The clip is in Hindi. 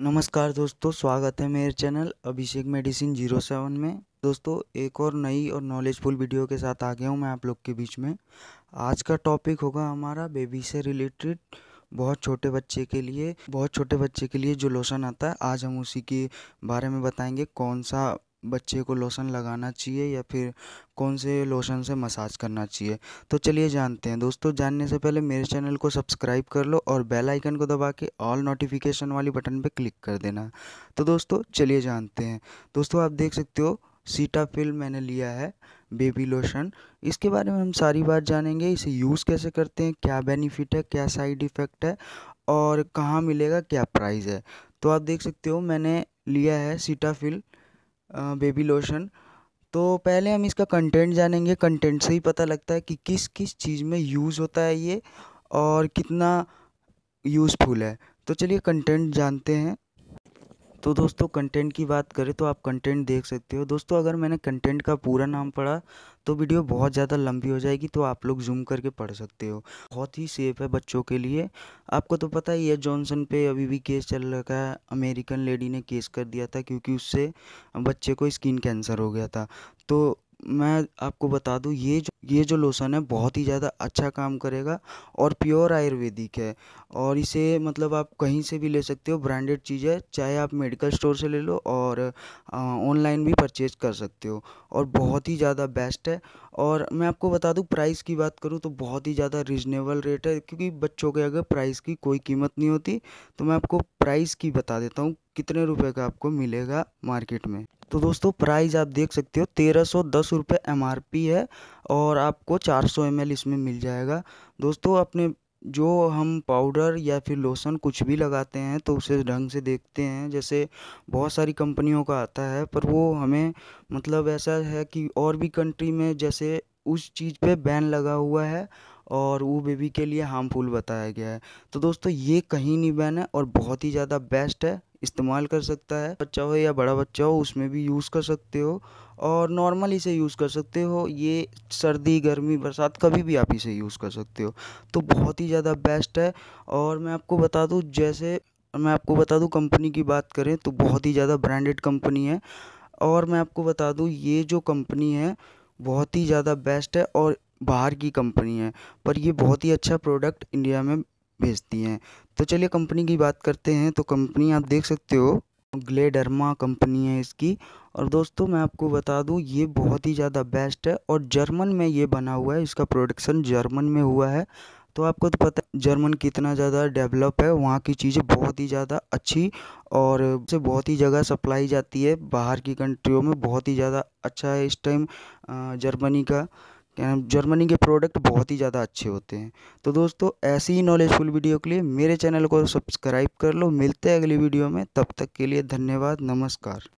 नमस्कार दोस्तों स्वागत है मेरे channel Abhishek medicine zero seven में दोस्तों एक और नई और नॉलेजफुल वीडियो के साथ आ गया हूँ मैं आप लोग के बीच में आज का टॉपिक होगा हमारा बेबी से रिलेटेड बहुत छोटे बच्चे के लिए बहुत छोटे बच्चे के लिए जो लोशन आता है आज हम उसी के बारे में बताएंगे कौन सा बच्चे को लोशन लगाना चाहिए या फिर कौन से लोशन से मसाज करना चाहिए तो चलिए जानते हैं दोस्तों जानने से पहले मेरे चैनल को सब्सक्राइब कर लो और बेल आइकन को दबा के ऑल नोटिफिकेशन वाली बटन पे क्लिक कर देना तो दोस्तों चलिए जानते हैं दोस्तों आप देख सकते हो सीटा फिल मैंने लिया है बेबी लोशन इसके बारे में हम सारी बात जानेंगे इसे यूज़ कैसे करते हैं क्या बेनिफिट है क्या साइड इफ़ेक्ट है और कहाँ मिलेगा क्या प्राइस है तो आप देख सकते हो मैंने लिया है सीटाफिल बेबी लोशन तो पहले हम इसका कंटेंट जानेंगे कंटेंट से ही पता लगता है कि किस किस चीज़ में यूज़ होता है ये और कितना यूज़फुल है तो चलिए कंटेंट जानते हैं तो दोस्तों कंटेंट की बात करें तो आप कंटेंट देख सकते हो दोस्तों अगर मैंने कंटेंट का पूरा नाम पढ़ा तो वीडियो बहुत ज़्यादा लंबी हो जाएगी तो आप लोग जूम करके पढ़ सकते हो बहुत ही सेफ है बच्चों के लिए आपको तो पता ही है जॉनसन पे अभी भी केस चल रखा है अमेरिकन लेडी ने केस कर दिया था क्योंकि उससे बच्चे को स्किन कैंसर हो गया था तो मैं आपको बता दूँ ये जो ये जो लोशन है बहुत ही ज़्यादा अच्छा काम करेगा और प्योर आयुर्वेदिक है और इसे मतलब आप कहीं से भी ले सकते हो ब्रांडेड चीज़ है चाहे आप मेडिकल स्टोर से ले लो और ऑनलाइन भी परचेज कर सकते हो और बहुत ही ज़्यादा बेस्ट है और मैं आपको बता दूं प्राइस की बात करूं तो बहुत ही ज़्यादा रिजनेबल रेट है क्योंकि बच्चों के अगर प्राइस की कोई कीमत नहीं होती तो मैं आपको प्राइस की बता देता हूं कितने रुपए का आपको मिलेगा मार्केट में तो दोस्तों प्राइस आप देख सकते हो तेरह सौ दस रुपये एम है और आपको चार सौ एम इसमें मिल जाएगा दोस्तों अपने जो हम पाउडर या फिर लोसन कुछ भी लगाते हैं तो उसे ढंग से देखते हैं जैसे बहुत सारी कंपनियों का आता है पर वो हमें मतलब ऐसा है कि और भी कंट्री में जैसे उस चीज़ पे बैन लगा हुआ है और वो बेबी के लिए हार्मफुल बताया गया है तो दोस्तों ये कहीं नहीं बैन है और बहुत ही ज़्यादा बेस्ट है इस्तेमाल कर सकता है बच्चा हो या बड़ा बच्चा हो उसमें भी यूज़ कर सकते हो और नॉर्मल इसे यूज़ कर सकते हो ये सर्दी गर्मी बरसात कभी भी आप इसे यूज़ कर सकते हो तो बहुत ही ज़्यादा बेस्ट है और मैं आपको बता दूँ जैसे मैं आपको बता दूँ कंपनी की बात करें तो बहुत ही ज़्यादा ब्रांडेड कंपनी है और मैं आपको बता दूँ ये जो कंपनी है बहुत ही ज़्यादा बेस्ट है और बाहर की कंपनी है पर ये बहुत ही अच्छा प्रोडक्ट इंडिया में भेजती हैं तो चलिए कंपनी की बात करते हैं तो कंपनी आप देख सकते हो ग्लेडर्मा कंपनी है इसकी और दोस्तों मैं आपको बता दूं ये बहुत ही ज़्यादा बेस्ट है और जर्मन में ये बना हुआ है इसका प्रोडक्शन जर्मन में हुआ है तो आपको तो पता है जर्मन कितना ज़्यादा डेवलप है वहाँ की चीज़ें बहुत ही ज़्यादा अच्छी और से बहुत ही जगह सप्लाई जाती है बाहर की कंट्रियों में बहुत ही ज़्यादा अच्छा है इस टाइम जर्मनी का क्या जर्मनी के प्रोडक्ट बहुत ही ज़्यादा अच्छे होते हैं तो दोस्तों ऐसी ही नॉलेजफुल वीडियो के लिए मेरे चैनल को सब्सक्राइब कर लो मिलते हैं अगली वीडियो में तब तक के लिए धन्यवाद नमस्कार